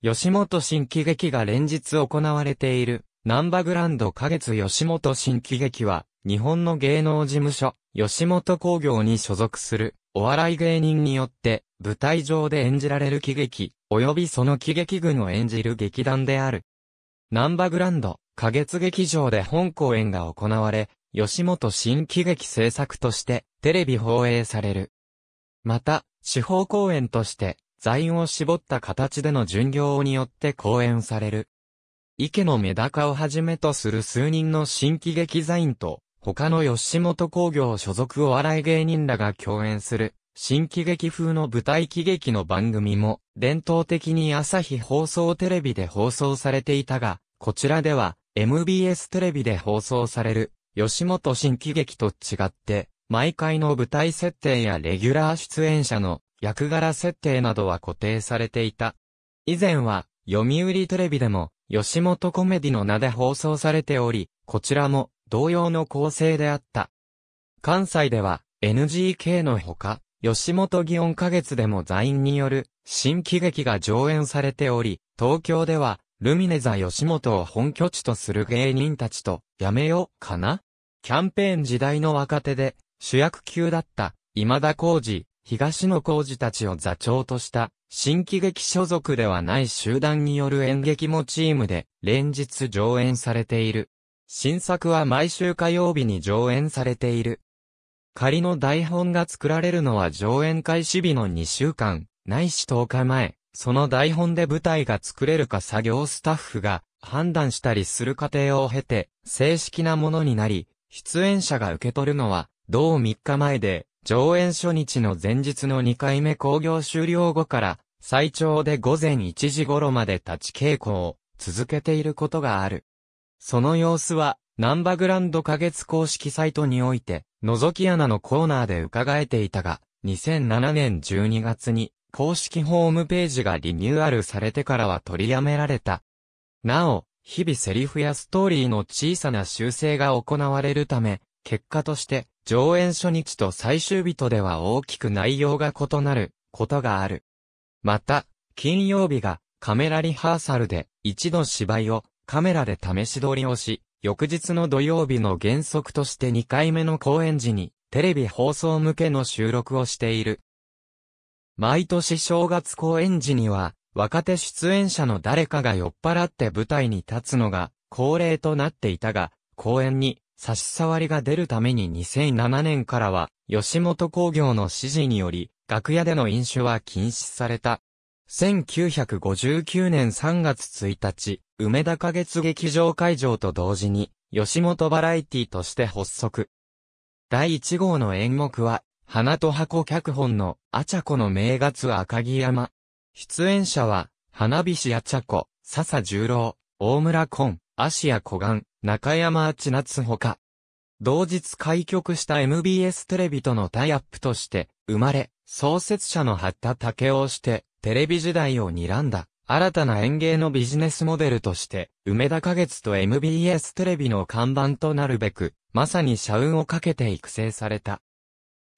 吉本新喜劇が連日行われている、南波グランド花月吉本新喜劇は、日本の芸能事務所、吉本工業に所属する、お笑い芸人によって、舞台上で演じられる喜劇、及びその喜劇群を演じる劇団である。南波グランド、花月劇場で本公演が行われ、吉本新喜劇制作として、テレビ放映される。また、地方公演として、材を絞った形での巡業によって講演される。池のメダカをはじめとする数人の新喜劇座員と、他の吉本工業所属お笑い芸人らが共演する、新喜劇風の舞台喜劇の番組も、伝統的に朝日放送テレビで放送されていたが、こちらでは、MBS テレビで放送される、吉本新喜劇と違って、毎回の舞台設定やレギュラー出演者の役柄設定などは固定されていた。以前は、読売テレビでも、吉本コメディの名で放送されており、こちらも同様の構成であった。関西では、NGK のほか、吉本祇園花月でも座員による新喜劇が上演されており、東京では、ルミネ座吉本を本拠地とする芸人たちと、やめよ、かなキャンペーン時代の若手で、主役級だった、今田耕二、東野幸治たちを座長とした新喜劇所属ではない集団による演劇もチームで連日上演されている。新作は毎週火曜日に上演されている。仮の台本が作られるのは上演開始日の2週間、ないし10日前、その台本で舞台が作れるか作業スタッフが判断したりする過程を経て、正式なものになり、出演者が受け取るのは、同3日前で、上演初日の前日の2回目興行終了後から、最長で午前1時頃まで立ち稽古を続けていることがある。その様子は、ナンバグランド花月公式サイトにおいて、覗き穴のコーナーで伺えていたが、2007年12月に公式ホームページがリニューアルされてからは取りやめられた。なお、日々セリフやストーリーの小さな修正が行われるため、結果として上演初日と最終日とでは大きく内容が異なることがある。また、金曜日がカメラリハーサルで一度芝居をカメラで試し撮りをし、翌日の土曜日の原則として2回目の公演時にテレビ放送向けの収録をしている。毎年正月公演時には若手出演者の誰かが酔っ払って舞台に立つのが恒例となっていたが、公演に差し障りが出るために2007年からは、吉本工業の指示により、楽屋での飲酒は禁止された。1959年3月1日、梅田花月劇場会場と同時に、吉本バラエティとして発足。第1号の演目は、花と箱脚本の、あちゃこの名月赤城山。出演者は、花菱あちゃこ、笹十郎、大村昆、芦屋小岩、中山千夏ほか、同日開局した MBS テレビとのタイアップとして、生まれ、創設者の八田武雄をして、テレビ時代を睨んだ、新たな園芸のビジネスモデルとして、梅田花月と MBS テレビの看板となるべく、まさに社運をかけて育成された。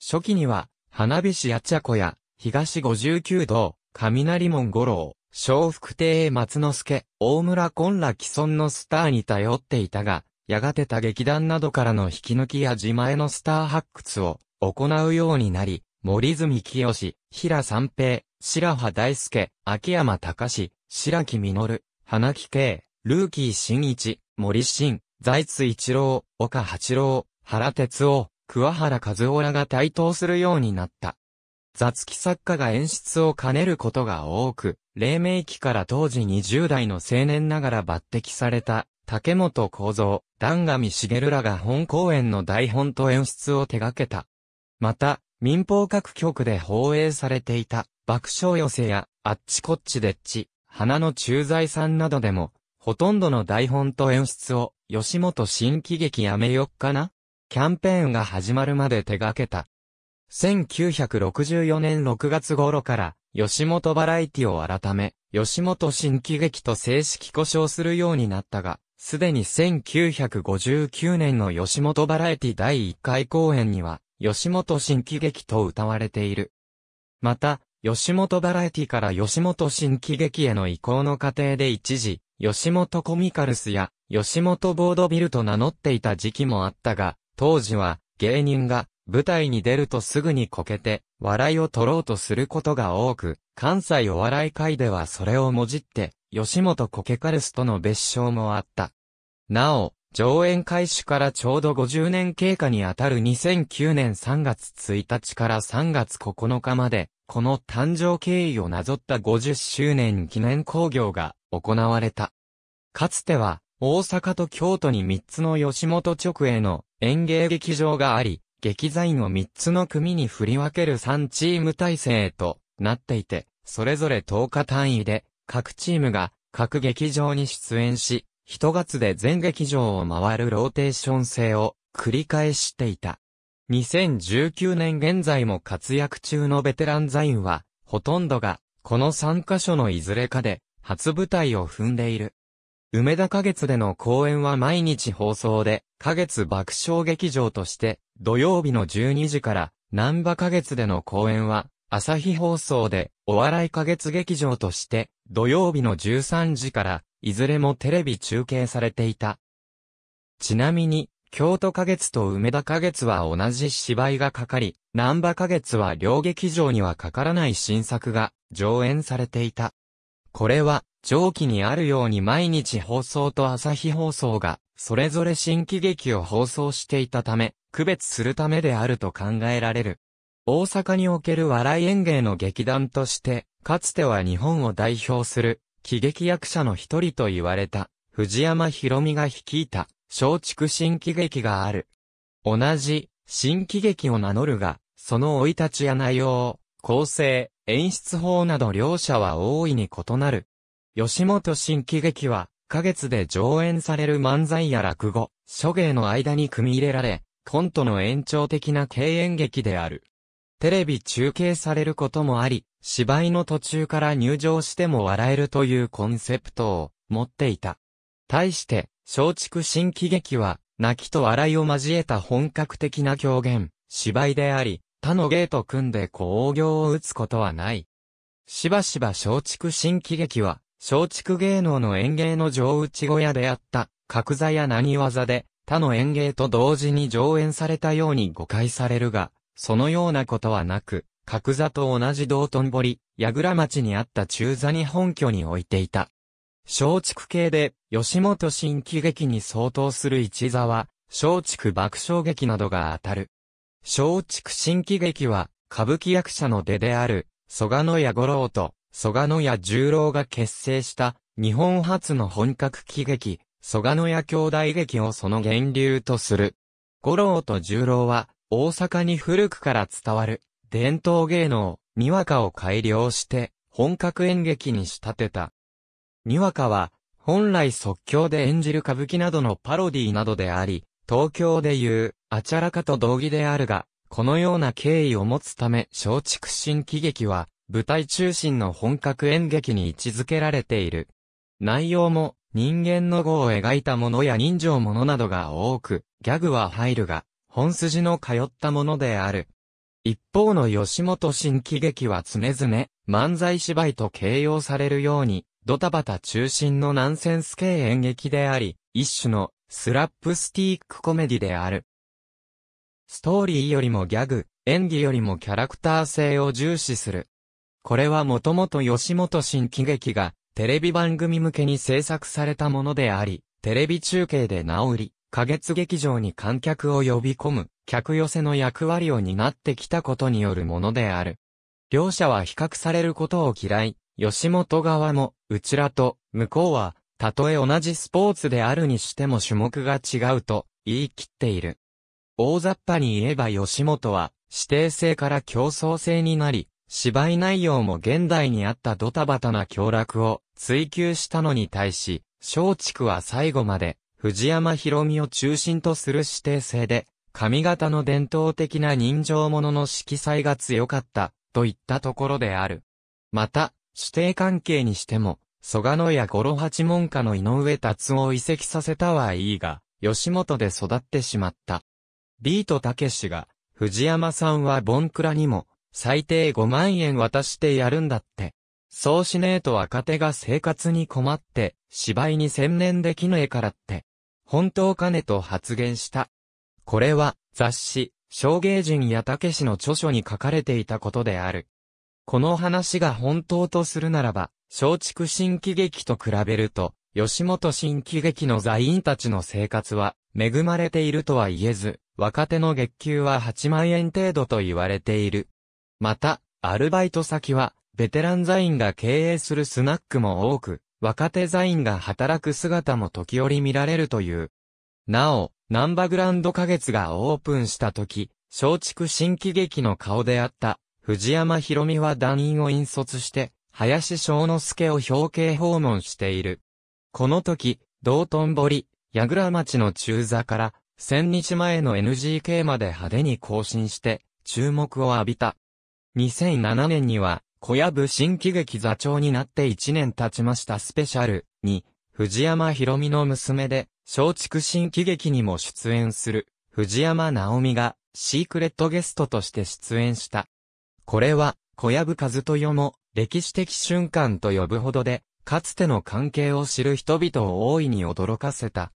初期には、花火師や茶子や、東59道、雷門五郎、小福亭松之助、大村昆ら既存のスターに頼っていたが、やがて他劇団などからの引き抜きや自前のスター発掘を行うようになり、森住清、平三平、白羽大輔、秋山隆、白木実、花木慶、ルーキー新一、森新、財津一郎、岡八郎、原哲夫、桑原和夫らが台頭するようになった。雑記作家が演出を兼ねることが多く、黎明期から当時20代の青年ながら抜擢された、竹本幸三、段上茂らが本公演の台本と演出を手掛けた。また、民放各局で放映されていた、爆笑寄せや、あっちこっちでっち、花の駐在さんなどでも、ほとんどの台本と演出を、吉本新喜劇やめよっかなキャンペーンが始まるまで手掛けた。1964年6月頃から、吉本バラエティを改め、吉本新喜劇と正式故障するようになったが、すでに1959年の吉本バラエティ第1回公演には、吉本新喜劇と歌われている。また、吉本バラエティから吉本新喜劇への移行の過程で一時、吉本コミカルスや吉本ボードビルと名乗っていた時期もあったが、当時は芸人が舞台に出るとすぐにこけて、笑いを取ろうとすることが多く、関西お笑い界ではそれをもじって、吉本コケカルスとの別称もあった。なお、上演開始からちょうど50年経過にあたる2009年3月1日から3月9日まで、この誕生経緯をなぞった50周年記念興行が行われた。かつては、大阪と京都に3つの吉本直営の演芸劇場があり、劇材を3つの組に振り分ける3チーム体制となっていて、それぞれ10日単位で、各チームが各劇場に出演し、一月で全劇場を回るローテーション制を繰り返していた。2019年現在も活躍中のベテラン座員は、ほとんどが、この3カ所のいずれかで、初舞台を踏んでいる。梅田花月での公演は毎日放送で、花月爆笑劇場として、土曜日の12時から、南波花月での公演は、朝日放送で、お笑い花月劇場として、土曜日の13時から、いずれもテレビ中継されていた。ちなみに、京都花月と梅田花月は同じ芝居がかかり、南波花月は両劇場にはかからない新作が上演されていた。これは、上記にあるように毎日放送と朝日放送がそれぞれ新喜劇を放送していたため、区別するためであると考えられる。大阪における笑い演芸の劇団として、かつては日本を代表する、喜劇役者の一人と言われた、藤山博美が率いた、松竹新喜劇がある。同じ、新喜劇を名乗るが、その生い立ちや内容、構成、演出法など両者は大いに異なる。吉本新喜劇は、ヶ月で上演される漫才や落語、諸芸の間に組み入れられ、コントの延長的な敬遠劇である。テレビ中継されることもあり、芝居の途中から入場しても笑えるというコンセプトを持っていた。対して、松竹新喜劇は、泣きと笑いを交えた本格的な狂言、芝居であり、他の芸と組んで工業を打つことはない。しばしば松竹新喜劇は、松竹芸能の演芸の上内小屋であった、角座や何技で、他の演芸と同時に上演されたように誤解されるが、そのようなことはなく、角座と同じ道頓堀、矢倉町にあった中座に本拠に置いていた。松竹系で、吉本新喜劇に相当する一座は、松竹爆笑劇などが当たる。松竹新喜劇は、歌舞伎役者の出である、蘇我の矢五郎と、蘇我野屋十郎が結成した日本初の本格喜劇、蘇我野屋兄弟劇をその源流とする。五郎と十郎は大阪に古くから伝わる伝統芸能、にわかを改良して本格演劇に仕立てた。にわかは本来即興で演じる歌舞伎などのパロディなどであり、東京でいうあちゃらかと同義であるが、このような経緯を持つため、松竹新喜劇は、舞台中心の本格演劇に位置づけられている。内容も、人間の語を描いたものや人情ものなどが多く、ギャグは入るが、本筋の通ったものである。一方の吉本新喜劇は常々、漫才芝居と形容されるように、ドタバタ中心のナンセンス系演劇であり、一種のスラップスティックコメディである。ストーリーよりもギャグ、演技よりもキャラクター性を重視する。これはもともと吉本新喜劇がテレビ番組向けに制作されたものであり、テレビ中継で名売り、花月劇場に観客を呼び込む、客寄せの役割を担ってきたことによるものである。両者は比較されることを嫌い、吉本側も、うちらと、向こうは、たとえ同じスポーツであるにしても種目が違うと、言い切っている。大雑把に言えば吉本は、指定性から競争性になり、芝居内容も現代にあったドタバタな協楽を追求したのに対し、松竹は最後まで藤山博美を中心とする指定性で、髪型の伝統的な人情物の色彩が強かった、といったところである。また、指定関係にしても、蘇我野や五郎八門下の井上達夫を移籍させたはいいが、吉本で育ってしまった。ビートたけしが、藤山さんはボンクラにも、最低5万円渡してやるんだって。そうしねえと若手が生活に困って、芝居に専念できねえからって。本当かねと発言した。これは、雑誌、小芸人やたけしの著書に書かれていたことである。この話が本当とするならば、松竹新喜劇と比べると、吉本新喜劇の座員たちの生活は、恵まれているとは言えず、若手の月給は8万円程度と言われている。また、アルバイト先は、ベテラン座員が経営するスナックも多く、若手座員が働く姿も時折見られるという。なお、ナンバグランド花月がオープンした時、松竹新喜劇の顔であった、藤山博美は団員を引率して、林翔之助を表敬訪問している。この時、道頓堀、矢倉町の中座から、千日前の NGK まで派手に更新して、注目を浴びた。2007年には、小籔新喜劇座長になって1年経ちましたスペシャルに、藤山博美の娘で、松竹新喜劇にも出演する、藤山直美が、シークレットゲストとして出演した。これは、小籔和豊も、歴史的瞬間と呼ぶほどで、かつての関係を知る人々を大いに驚かせた。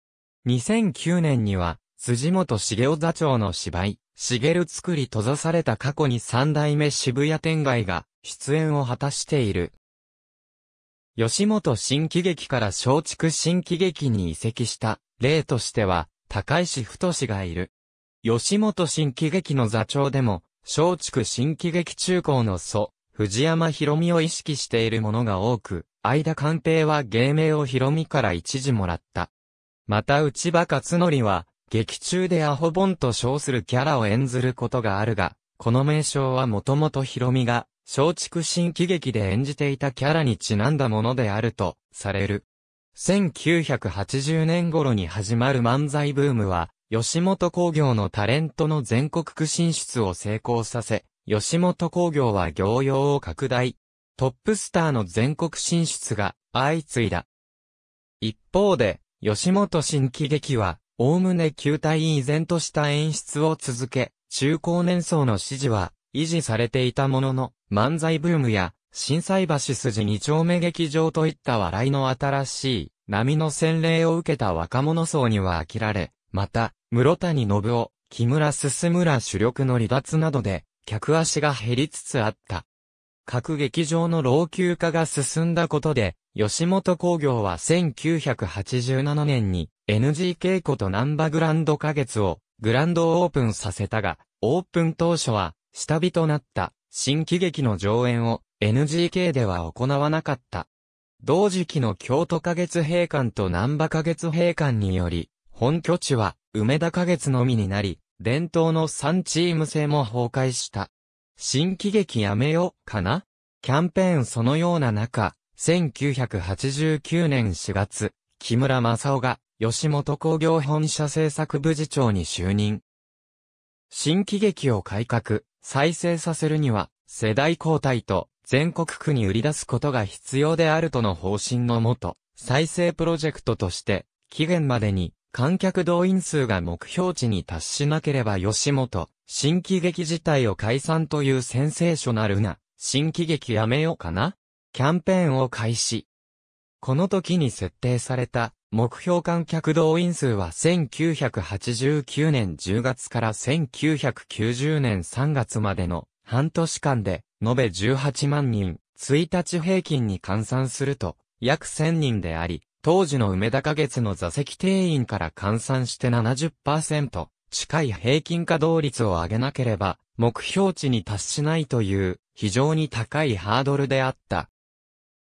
2009年には、辻元茂雄座長の芝居、茂作り閉ざされた過去に三代目渋谷店街が出演を果たしている。吉本新喜劇から松竹新喜劇に移籍した例としては、高石太氏がいる。吉本新喜劇の座長でも、松竹新喜劇中高の祖、藤山博美を意識しているものが多く、間官平は芸名を博美から一時もらった。また内場勝則は、劇中でアホボンと称するキャラを演ずることがあるが、この名称はもともとヒロミが、松竹新喜劇で演じていたキャラにちなんだものであると、される。1980年頃に始まる漫才ブームは、吉本興業のタレントの全国区進出を成功させ、吉本興業は業用を拡大。トップスターの全国進出が相次いだ。一方で、吉本新喜劇は、おおむね球体依然とした演出を続け、中高年層の支持は維持されていたものの、漫才ブームや、震災橋筋二丁目劇場といった笑いの新しい波の洗礼を受けた若者層には飽きられ、また、室谷信夫、木村進村主力の離脱などで、客足が減りつつあった。各劇場の老朽化が進んだことで、吉本工業は1987年に NGK ことナンバグランド花月をグランドオープンさせたが、オープン当初は下火となった新喜劇の上演を NGK では行わなかった。同時期の京都花月閉館と南波花月閉館により、本拠地は梅田花月のみになり、伝統の3チーム制も崩壊した。新喜劇やめようかなキャンペーンそのような中、1989年4月、木村正夫が、吉本工業本社制作部次長に就任。新喜劇を改革、再生させるには、世代交代と、全国区に売り出すことが必要であるとの方針のもと、再生プロジェクトとして、期限までに、観客動員数が目標値に達しなければ吉本、新喜劇自体を解散というセンセーショナルな、新喜劇やめようかなキャンペーンを開始。この時に設定された目標観客動員数は1989年10月から1990年3月までの半年間で延べ18万人、1日平均に換算すると約1000人であり、当時の梅田花月の座席定員から換算して70%近い平均稼働率を上げなければ目標値に達しないという非常に高いハードルであった。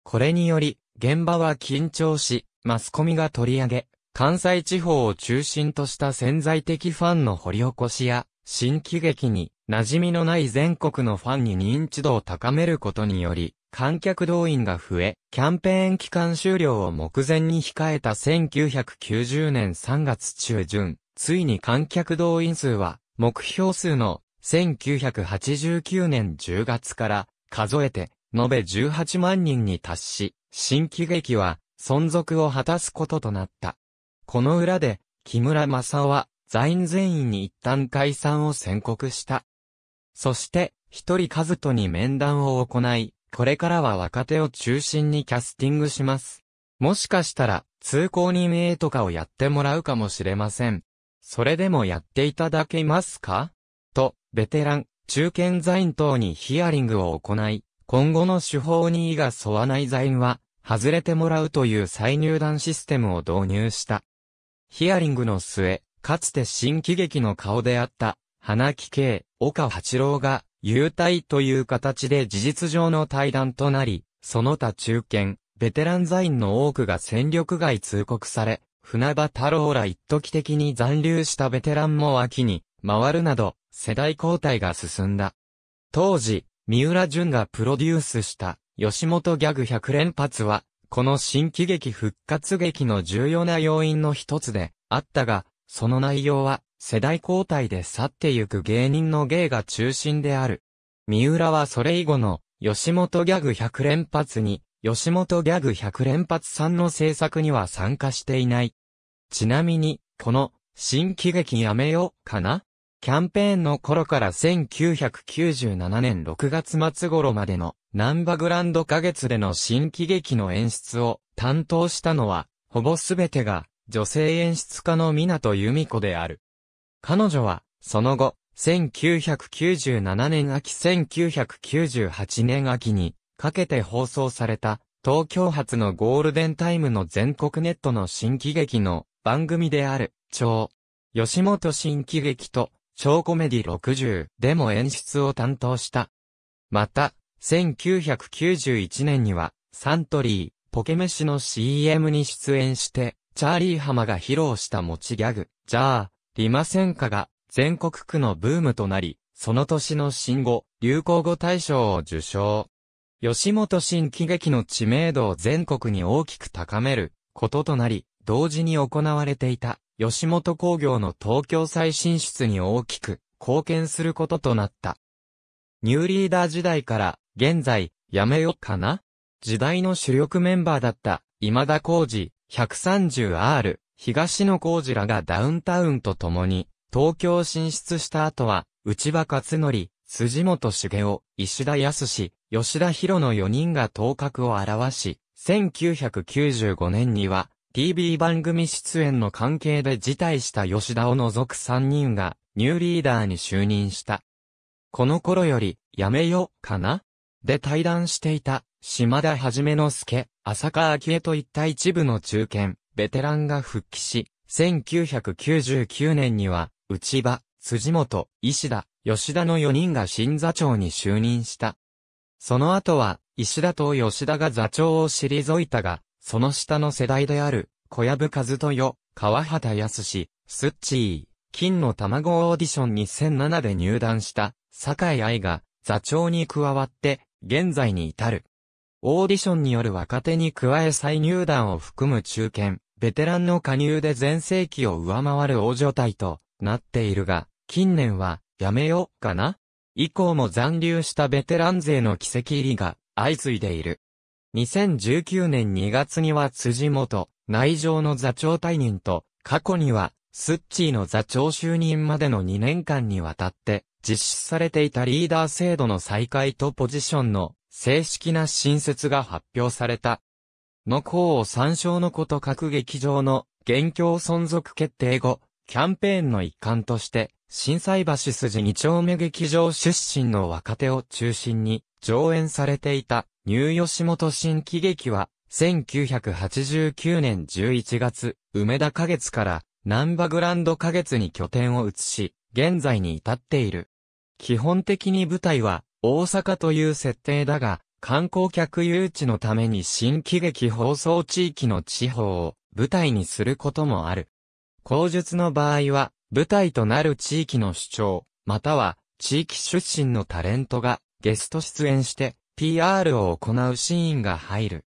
これにより、現場は緊張し、マスコミが取り上げ、関西地方を中心とした潜在的ファンの掘り起こしや、新喜劇に、馴染みのない全国のファンに認知度を高めることにより、観客動員が増え、キャンペーン期間終了を目前に控えた1990年3月中旬、ついに観客動員数は、目標数の1989年10月から数えて延べ18万人に達し、新喜劇は存続を果たすこととなった。この裏で、木村正夫は、在院全員に一旦解散を宣告した。そして、一人和人に面談を行い、これからは若手を中心にキャスティングします。もしかしたら、通行人 A とかをやってもらうかもしれません。それでもやっていただけますかと、ベテラン、中堅在員等にヒアリングを行い、今後の手法に意が沿わない財は、外れてもらうという再入団システムを導入した。ヒアリングの末、かつて新喜劇の顔であった、花木慶、岡八郎が、優待という形で事実上の対談となり、その他中堅、ベテラン座員の多くが戦力外通告され、船場太郎ら一時的に残留したベテランも秋に、回るなど、世代交代が進んだ。当時、三浦淳がプロデュースした吉本ギャグ100連発は、この新喜劇復活劇の重要な要因の一つであったが、その内容は世代交代で去ってゆく芸人の芸が中心である。三浦はそれ以後の吉本ギャグ100連発に、吉本ギャグ100連発さんの制作には参加していない。ちなみに、この新喜劇やめようかなキャンペーンの頃から1997年6月末頃までのナンバグランド花月での新喜劇の演出を担当したのは、ほぼすべてが女性演出家の港由美子である。彼女は、その後、1997年秋1998年秋にかけて放送された東京発のゴールデンタイムの全国ネットの新喜劇の番組である、超吉本新喜劇と超コメディ60でも演出を担当した。また、1991年には、サントリー、ポケメシの CM に出演して、チャーリー浜が披露した持ちギャグ、じゃあ、りませんかが、全国区のブームとなり、その年の新語、流行語大賞を受賞。吉本新喜劇の知名度を全国に大きく高めることとなり、同時に行われていた吉本工業の東京再進出に大きく貢献することとなった。ニューリーダー時代から現在やめよっかな時代の主力メンバーだった今田浩二、130R、東野浩二らがダウンタウンと共に東京進出した後は内場勝則、辻本茂雄、石田康吉田博の4人が頭角を表し、1995年には、TV 番組出演の関係で辞退した吉田を除く3人が、ニューリーダーに就任した。この頃より、やめよ、かなで対談していた、島田はじめの助、浅川明恵といった一部の中堅、ベテランが復帰し、1999年には、内場、辻元、石田、吉田の4人が新座長に就任した。その後は、石田と吉田が座長を退いたが、その下の世代である、小籔和豊、川畑康史、スッチー、金の卵オーディション2007で入団した、酒井愛が、座長に加わって、現在に至る。オーディションによる若手に加え再入団を含む中堅、ベテランの加入で全盛期を上回る大所帯となっているが、近年は、やめようかな以降も残留したベテラン勢の奇跡入りが相次いでいる。2019年2月には辻元、内情の座長退任と、過去には、スッチーの座長就任までの2年間にわたって、実施されていたリーダー制度の再開とポジションの正式な新設が発表された。の項を参照のこと各劇場の現況存続決定後、キャンペーンの一環として、震災橋筋2丁目劇場出身の若手を中心に上演されていた。ニュー吉本新喜劇は、1989年11月、梅田花月から、南波グランド花月に拠点を移し、現在に至っている。基本的に舞台は、大阪という設定だが、観光客誘致のために新喜劇放送地域の地方を舞台にすることもある。口述の場合は、舞台となる地域の主張、または地域出身のタレントがゲスト出演して PR を行うシーンが入る。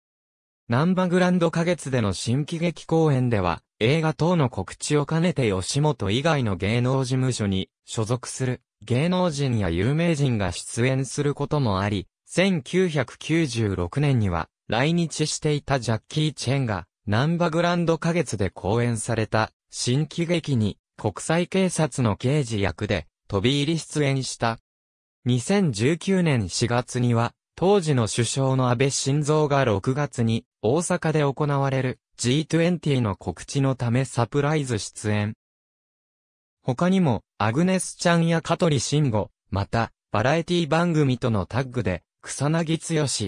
ナンバグランド花月での新喜劇公演では、映画等の告知を兼ねて吉本以外の芸能事務所に所属する芸能人や有名人が出演することもあり、1996年には来日していたジャッキー・チェンがナンバグランド花月で公演された新喜劇に国際警察の刑事役で飛び入り出演した。2019年4月には当時の首相の安倍晋三が6月に大阪で行われる G20 の告知のためサプライズ出演。他にも、アグネスちゃんや香取慎吾、また、バラエティ番組とのタッグで、草薙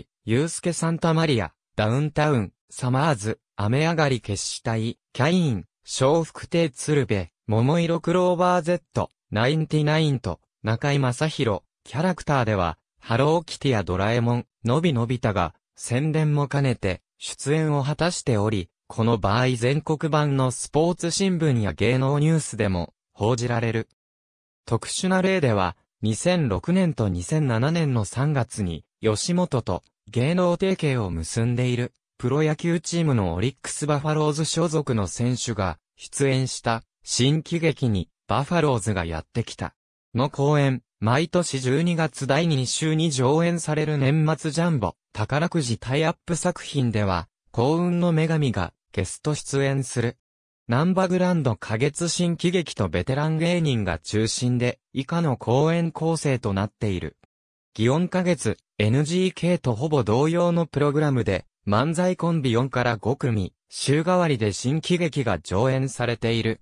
剛、ゆうすけサンタマリア、ダウンタウン、サマーズ、雨上がり決死隊、キャイン、小福亭鶴瓶、桃色クローバー Z、ナインティナインと、中井正広、キャラクターでは、ハローキティやドラえもん、のびのびたが、宣伝も兼ねて、出演を果たしており、この場合全国版のスポーツ新聞や芸能ニュースでも、報じられる。特殊な例では、2006年と2007年の3月に、吉本と芸能提携を結んでいる、プロ野球チームのオリックスバファローズ所属の選手が、出演した、新喜劇に、バファローズがやってきた。の公演、毎年12月第2週に上演される年末ジャンボ、宝くじタイアップ作品では、幸運の女神がゲスト出演する。ナンバグランド花月新喜劇とベテラン芸人が中心で、以下の公演構成となっている。祇園花月、NGK とほぼ同様のプログラムで、漫才コンビ4から5組、週替わりで新喜劇が上演されている。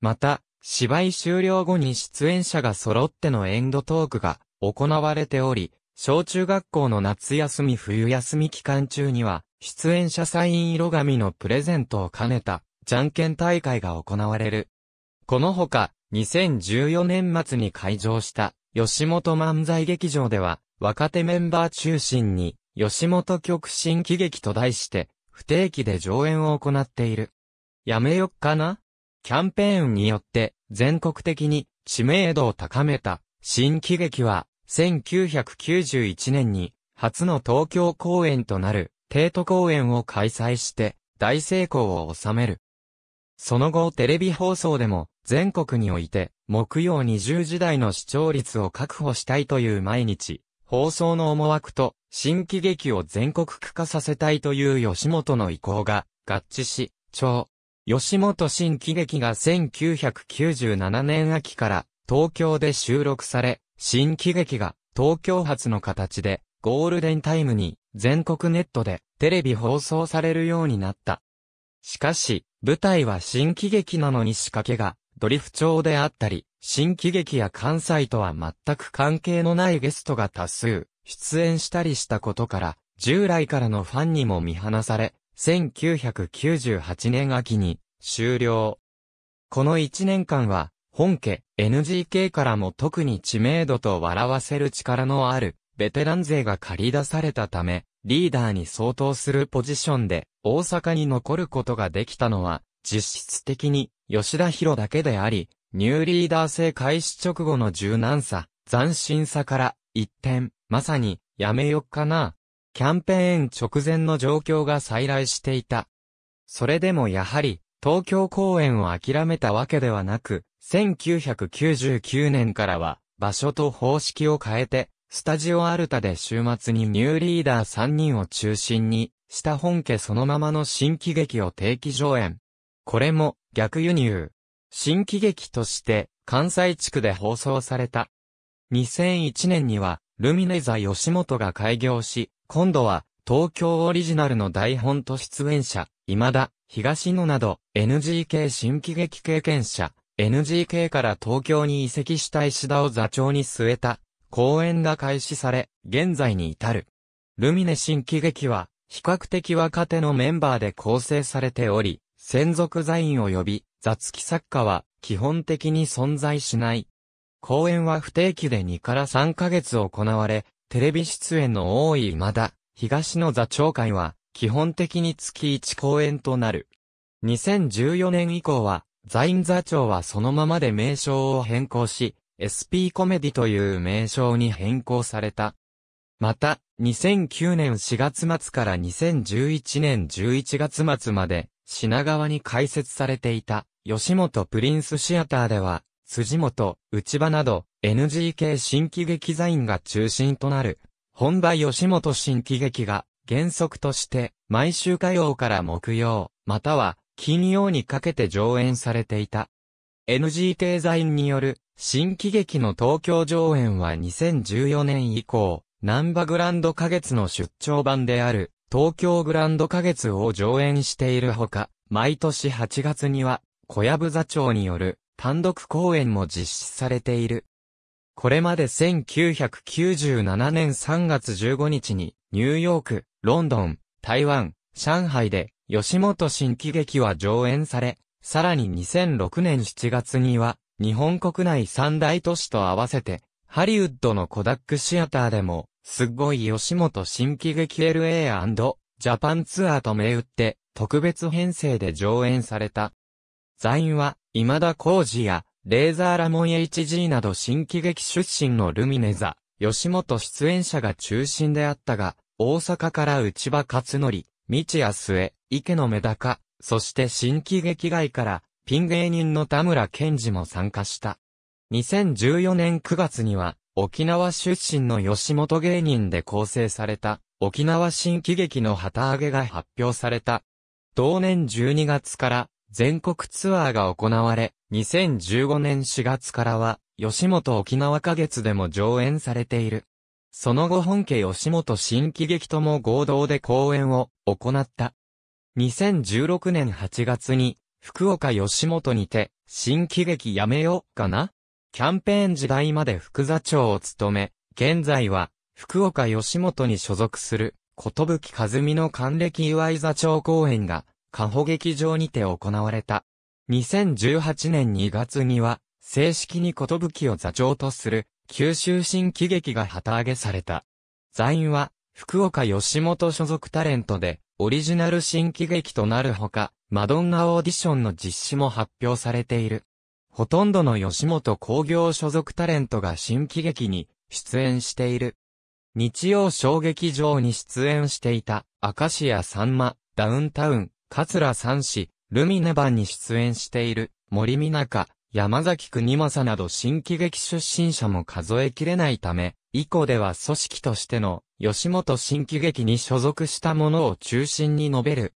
また、芝居終了後に出演者が揃ってのエンドトークが行われており、小中学校の夏休み冬休み期間中には、出演者サイン色紙のプレゼントを兼ねた、じゃんけん大会が行われる。このほか、2014年末に会場した、吉本漫才劇場では、若手メンバー中心に、吉本曲新喜劇と題して、不定期で上演を行っている。やめよっかなキャンペーンによって全国的に知名度を高めた新喜劇は1991年に初の東京公演となる帝都公演を開催して大成功を収める。その後テレビ放送でも全国において木曜20時台の視聴率を確保したいという毎日放送の思惑と新喜劇を全国区化させたいという吉本の意向が合致し、超吉本新喜劇が1997年秋から東京で収録され、新喜劇が東京発の形でゴールデンタイムに全国ネットでテレビ放送されるようになった。しかし、舞台は新喜劇なのに仕掛けがドリフ調であったり、新喜劇や関西とは全く関係のないゲストが多数出演したりしたことから、従来からのファンにも見放され、1998年秋に終了。この1年間は、本家 NGK からも特に知名度と笑わせる力のあるベテラン勢が借り出されたため、リーダーに相当するポジションで大阪に残ることができたのは、実質的に吉田博だけであり、ニューリーダー制開始直後の柔軟さ、斬新さから、一転、まさに、やめよっかな、キャンペーン直前の状況が再来していた。それでもやはり、東京公演を諦めたわけではなく、1999年からは、場所と方式を変えて、スタジオアルタで週末にニューリーダー3人を中心に、下本家そのままの新喜劇を定期上演。これも、逆輸入。新喜劇として、関西地区で放送された。2001年には、ルミネザ吉本が開業し、今度は、東京オリジナルの台本と出演者、今田、東野など、NGK 新喜劇経験者、NGK から東京に移籍した石田を座長に据えた、公演が開始され、現在に至る。ルミネ新喜劇は、比較的若手のメンバーで構成されており、専属座員を呼び、雑き作家は、基本的に存在しない。公演は不定期で2から3ヶ月行われ、テレビ出演の多いまだ、東の座長会は、基本的に月1公演となる。2014年以降は、ザイン座長はそのままで名称を変更し、SP コメディという名称に変更された。また、2009年4月末から2011年11月末まで、品川に開設されていた、吉本プリンスシアターでは、辻元、内場など、NGK 新喜劇座員が中心となる、本場吉本新喜劇が、原則として、毎週火曜から木曜、または、金曜にかけて上演されていた。NGK 座員による、新喜劇の東京上演は2014年以降、ナンバグランド花月の出張版である、東京グランド花月を上演しているほか、毎年8月には、小籔座長による、単独公演も実施されている。これまで1997年3月15日に、ニューヨーク、ロンドン、台湾、上海で、吉本新喜劇は上演され、さらに2006年7月には、日本国内三大都市と合わせて、ハリウッドのコダックシアターでも、すっごい吉本新喜劇 LA& ジャパンツアーと銘打って、特別編成で上演された。座員は、今田耕二や、レーザーラモン HG など新喜劇出身のルミネザ、吉本出演者が中心であったが、大阪から内場勝則、道安末、池のメダカ、そして新喜劇外から、ピン芸人の田村健二も参加した。2014年9月には、沖縄出身の吉本芸人で構成された、沖縄新喜劇の旗揚げが発表された。同年12月から、全国ツアーが行われ、2015年4月からは、吉本沖縄花月でも上演されている。その後本家吉本新喜劇とも合同で公演を行った。2016年8月に、福岡吉本にて、新喜劇やめようかなキャンペーン時代まで副座長を務め、現在は、福岡吉本に所属する、ことぶきかずみの還暦祝い座長公演が、加保劇場にて行われた。2018年2月には、正式に寿を座長とする、九州新喜劇が旗揚げされた。座員は、福岡吉本所属タレントで、オリジナル新喜劇となるほか、マドンナオーディションの実施も発表されている。ほとんどの吉本工業所属タレントが新喜劇に出演している。日曜小劇場に出演していた、アカシアさんま、ダウンタウン、桂三氏、ルミネ版に出演している、森美中、山崎国正など新喜劇出身者も数えきれないため、以降では組織としての、吉本新喜劇に所属したものを中心に述べる。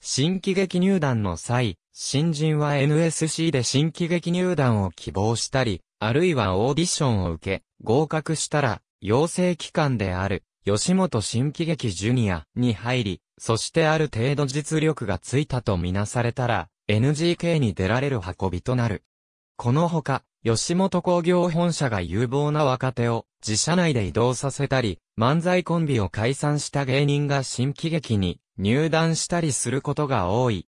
新喜劇入団の際、新人は NSC で新喜劇入団を希望したり、あるいはオーディションを受け、合格したら、養成機関である吉本新喜劇ジュニアに入り、そしてある程度実力がついたとみなされたら、NGK に出られる運びとなる。このほか、吉本工業本社が有望な若手を自社内で移動させたり、漫才コンビを解散した芸人が新喜劇に入団したりすることが多い。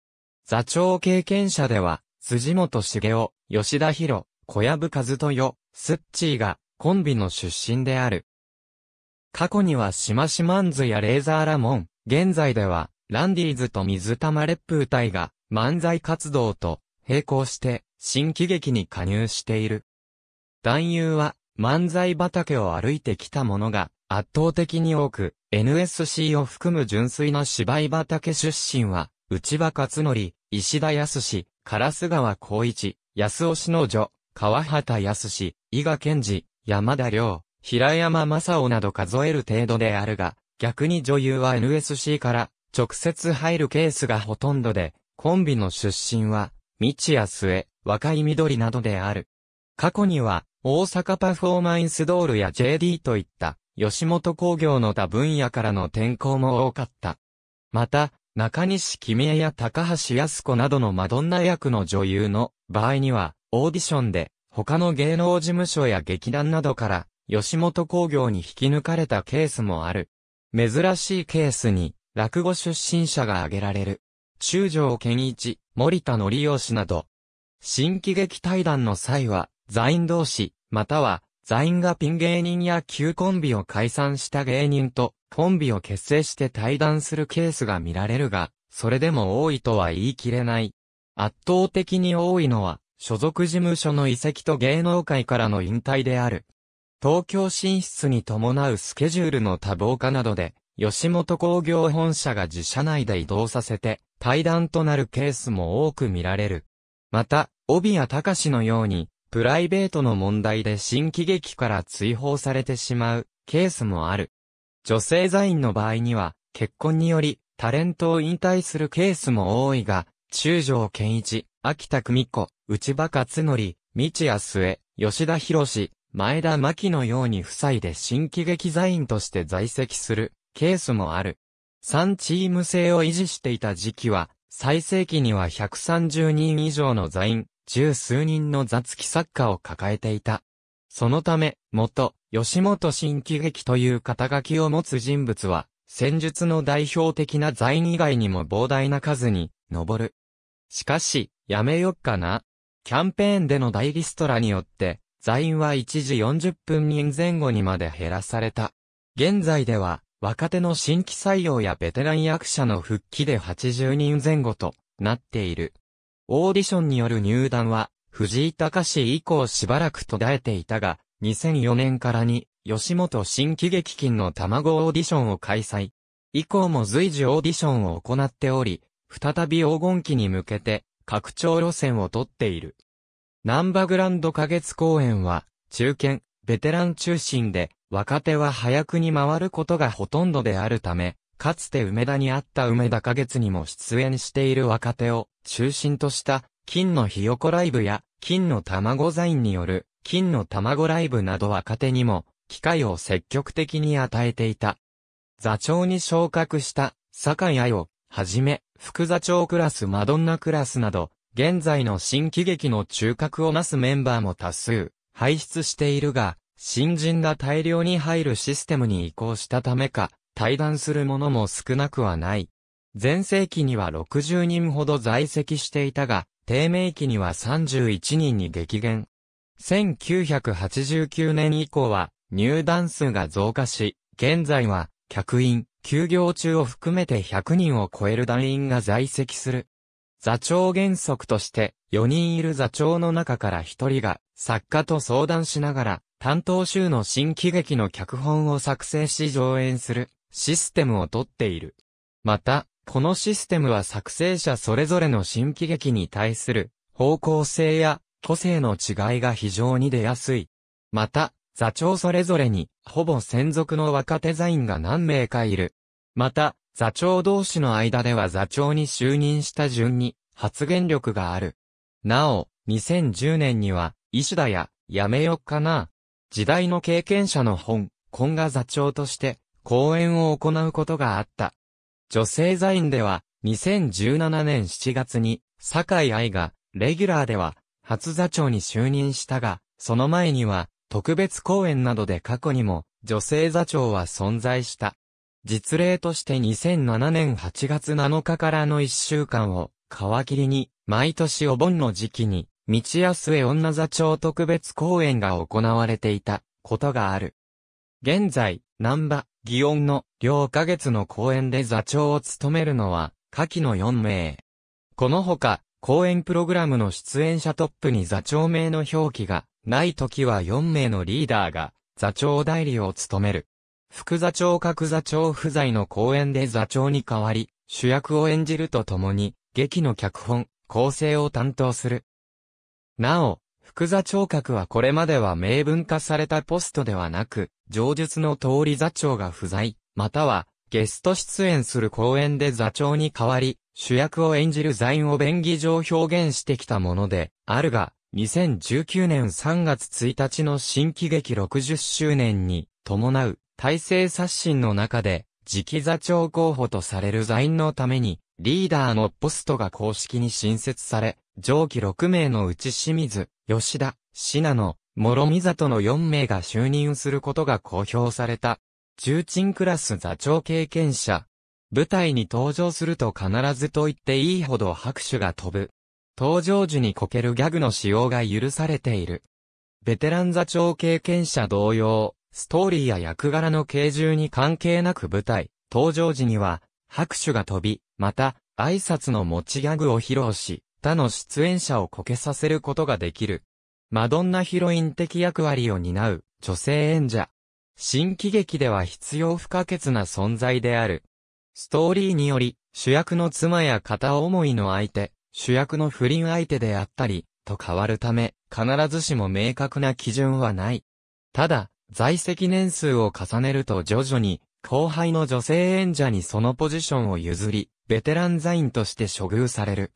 座長経験者では、辻本茂雄、吉田博、小籔和豊、スッチーがコンビの出身である。過去にはシマシマンズやレーザーラモン、現在では、ランディーズと水玉烈風隊が、漫才活動と、並行して、新喜劇に加入している。男優は、漫才畑を歩いてきたものが、圧倒的に多く、NSC を含む純粋な芝居畑出身は、内場勝則、石田康、烏川光一、安尾の女、川畑康、伊賀健二、山田良、平山正夫など数える程度であるが、逆に女優は NSC から直接入るケースがほとんどで、コンビの出身は、道や末、若い緑などである。過去には、大阪パフォーマンスドールや JD といった、吉本工業の他分野からの転校も多かった。また、中西君江や高橋康子などのマドンナ役の女優の場合には、オーディションで、他の芸能事務所や劇団などから、吉本工業に引き抜かれたケースもある。珍しいケースに、落語出身者が挙げられる。中条健一、森田則義など。新喜劇対談の際は、座員同士、または、座員がピン芸人や旧コンビを解散した芸人と、コンビを結成して対談するケースが見られるが、それでも多いとは言い切れない。圧倒的に多いのは、所属事務所の遺跡と芸能界からの引退である。東京進出に伴うスケジュールの多忙化などで、吉本工業本社が自社内で移動させて、対談となるケースも多く見られる。また、帯谷隆のように、プライベートの問題で新喜劇から追放されてしまうケースもある。女性座員の場合には、結婚により、タレントを引退するケースも多いが、中条健一、秋田久美子、内場勝則、道康江、吉田博士、前田希のように夫妻で新喜劇座員として在籍するケースもある。3チーム制を維持していた時期は、最盛期には130人以上の座員、十数人の座付き作家を抱えていた。そのため、元、吉本新喜劇という肩書きを持つ人物は、戦術の代表的な座員以外にも膨大な数に、上る。しかし、やめよっかな。キャンペーンでの大リストラによって、座員は1時40分人前後にまで減らされた。現在では、若手の新規採用やベテラン役者の復帰で80人前後となっている。オーディションによる入団は、藤井隆以降しばらく途絶えていたが、2004年からに、吉本新喜劇金の卵オーディションを開催。以降も随時オーディションを行っており、再び黄金期に向けて、拡張路線をとっている。ナンバグランド花月公演は、中堅、ベテラン中心で、若手は早くに回ることがほとんどであるため、かつて梅田にあった梅田花月にも出演している若手を中心とした金のひよこライブや金の卵ザインによる金の卵ライブなど若手にも機会を積極的に与えていた。座長に昇格した坂井愛をはじめ副座長クラスマドンナクラスなど現在の新喜劇の中核をなすメンバーも多数、輩出しているが、新人が大量に入るシステムに移行したためか、対談する者も少なくはない。前世紀には60人ほど在籍していたが、低迷期には31人に激減。1989年以降は入団数が増加し、現在は客員、休業中を含めて100人を超える団員が在籍する。座長原則として、4人いる座長の中から1人が、作家と相談しながら、担当週の新喜劇の脚本を作成し上演する、システムをとっている。また、このシステムは作成者それぞれの新喜劇に対する、方向性や、個性の違いが非常に出やすい。また、座長それぞれに、ほぼ専属の若手座員が何名かいる。また、座長同士の間では座長に就任した順に発言力がある。なお、2010年には、石田や、やめよっかな、時代の経験者の本、今が座長として、講演を行うことがあった。女性座員では、2017年7月に、酒井愛が、レギュラーでは、初座長に就任したが、その前には、特別講演などで過去にも、女性座長は存在した。実例として2007年8月7日からの1週間を皮切りに、毎年お盆の時期に、道安江女座町特別公演が行われていたことがある。現在、南波、祇園の両ヶ月の公演で座長を務めるのは、下記の4名。このほか、公演プログラムの出演者トップに座長名の表記がない時は4名のリーダーが座長代理を務める。副座長角座長不在の公演で座長に代わり、主役を演じるとともに、劇の脚本、構成を担当する。なお、副座長角はこれまでは明文化されたポストではなく、上述の通り座長が不在、または、ゲスト出演する公演で座長に代わり、主役を演じる座員を便宜上表現してきたもので、あるが、2019年3月1日の新喜劇60周年に伴う体制刷新の中で、次期座長候補とされる座員のために、リーダーのポストが公式に新設され、上記6名のうち清水、吉田、品野、諸見里の4名が就任することが公表された。重鎮クラス座長経験者。舞台に登場すると必ずと言っていいほど拍手が飛ぶ。登場時にこけるギャグの使用が許されている。ベテラン座長経験者同様、ストーリーや役柄の形状に関係なく舞台、登場時には、拍手が飛び、また、挨拶の持ちギャグを披露し、他の出演者をこけさせることができる。マドンナヒロイン的役割を担う女性演者。新喜劇では必要不可欠な存在である。ストーリーにより、主役の妻や片思いの相手、主役の不倫相手であったり、と変わるため、必ずしも明確な基準はない。ただ、在籍年数を重ねると徐々に、後輩の女性演者にそのポジションを譲り、ベテラン座員として処遇される。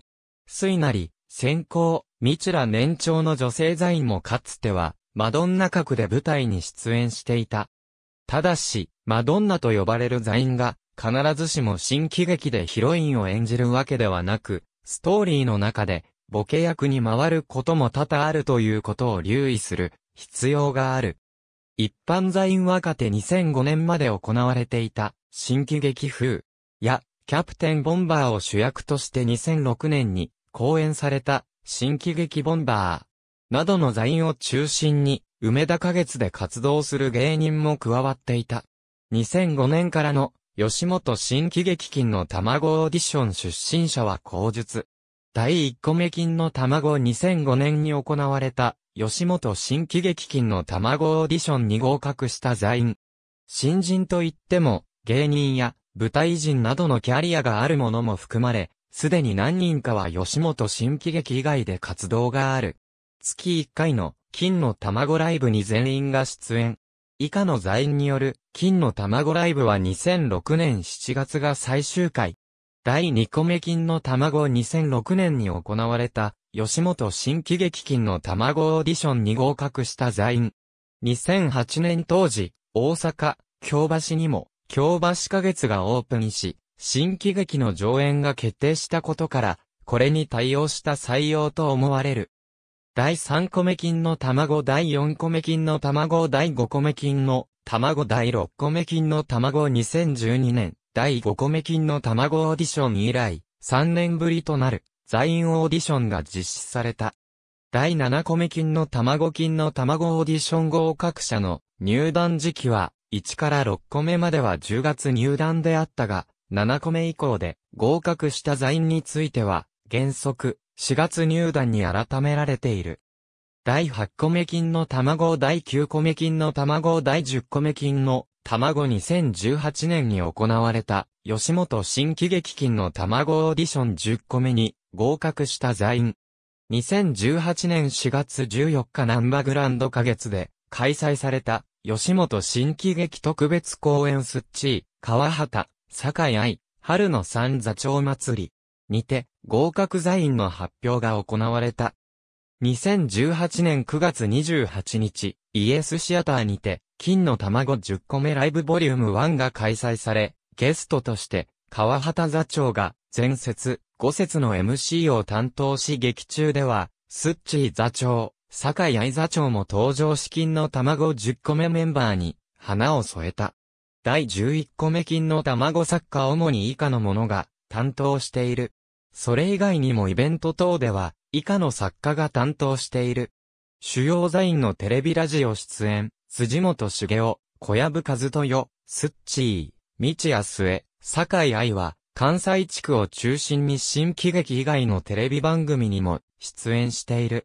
いなり、先行、未知ら年長の女性座員もかつては、マドンナ格で舞台に出演していた。ただし、マドンナと呼ばれる座員が、必ずしも新喜劇でヒロインを演じるわけではなく、ストーリーの中で、ボケ役に回ることも多々あるということを留意する必要がある。一般座員若手2005年まで行われていた、新喜劇風、や、キャプテンボンバーを主役として2006年に、公演された、新喜劇ボンバー、などの座員を中心に、梅田花月で活動する芸人も加わっていた。2005年からの、吉本新喜劇金の卵オーディション出身者は口述。第1個目金の卵2005年に行われた吉本新喜劇金の卵オーディションに合格した在員。新人といっても、芸人や舞台人などのキャリアがあるものも含まれ、すでに何人かは吉本新喜劇以外で活動がある。月1回の金の卵ライブに全員が出演。以下の在員による金の卵ライブは2006年7月が最終回。第2個目金の卵2006年に行われた吉本新喜劇金の卵オーディションに合格した在員。2008年当時、大阪、京橋にも、京橋花月がオープンし、新喜劇の上演が決定したことから、これに対応した採用と思われる。第3個目金の卵第4個目金の卵第5個目金の卵第6個目金の卵2012年第5個目金の卵オーディション以来3年ぶりとなる。l インオーディションが実施された。第7個目金の卵金の卵オーディション合格者の入団時期は1から6個目までは10月入団であったが、7個目以降で合格したイ員については原則4月入団に改められている。第8個目金の卵第9個目金の卵第10個目金の卵2018年に行われた吉本新喜劇金の卵オーディション10個目に合格した座員。2018年4月14日南波グランド花月で開催された吉本新喜劇特別公演スッチー、川畑、堺愛、春の三座長祭りにて合格座員の発表が行われた。2018年9月28日、イエスシアターにて、金の卵10個目ライブボリューム1が開催され、ゲストとして、川畑座長が前節、後節の MC を担当し劇中では、スッチー座長、坂井愛座長も登場資金の卵10個目メンバーに、花を添えた。第11個目金の卵作家主に以下のものが、担当している。それ以外にもイベント等では、以下の作家が担当している。主要座員のテレビラジオ出演、辻本茂雄、小籔和豊、スッチー、道安江、坂井愛は、関西地区を中心に新喜劇以外のテレビ番組にも出演している。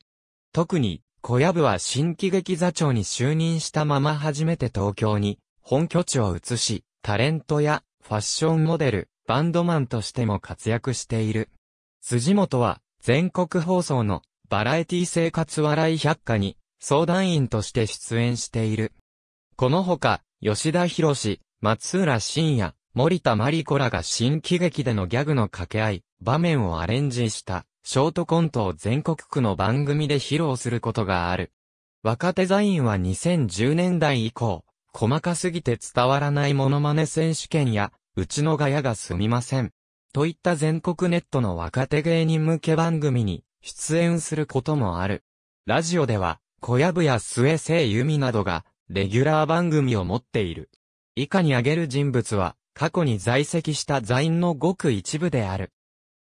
特に、小籔は新喜劇座長に就任したまま初めて東京に本拠地を移し、タレントやファッションモデル、バンドマンとしても活躍している。辻元は全国放送のバラエティ生活笑い百科に相談員として出演している。このほか、吉田博士、松浦慎也、森田真理子らが新喜劇でのギャグの掛け合い、場面をアレンジした、ショートコントを全国区の番組で披露することがある。若手座員は2010年代以降、細かすぎて伝わらないモノマネ選手権や、うちのガヤがすみません。といった全国ネットの若手芸人向け番組に出演することもある。ラジオでは、小籔や末瀬由美などが、レギュラー番組を持っている。以下に挙げる人物は、過去に在籍した座員のごく一部である。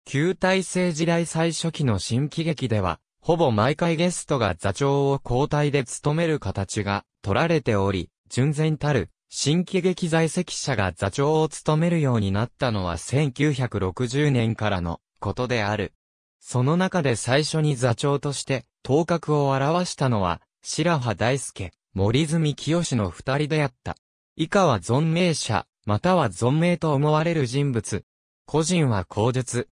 旧体制時代最初期の新喜劇では、ほぼ毎回ゲストが座長を交代で務める形が取られており、純然たる新喜劇在籍者が座長を務めるようになったのは1960年からのことである。その中で最初に座長として頭角を表したのは、白羽大輔、森住清の二人であった。以下は存命者、または存命と思われる人物。個人は口述。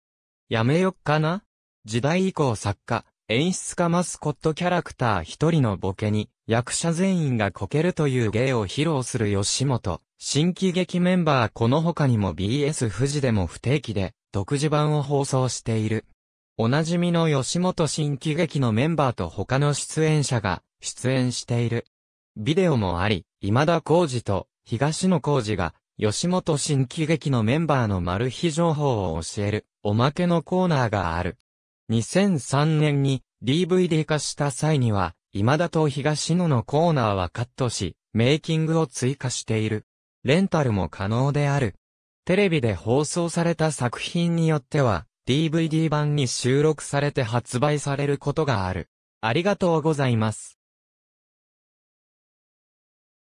やめよっかな時代以降作家、演出家マスコットキャラクター一人のボケに、役者全員がこけるという芸を披露する吉本。新喜劇メンバーこの他にも BS 富士でも不定期で、独自版を放送している。おなじみの吉本新喜劇のメンバーと他の出演者が出演している。ビデオもあり、今田浩二と東野浩二が吉本新喜劇のメンバーのマル秘情報を教える、おまけのコーナーがある。2003年に DVD 化した際には、今田と東野のコーナーはカットし、メイキングを追加している。レンタルも可能である。テレビで放送された作品によっては、DVD 版に収録されて発売されることがある。ありがとうございます。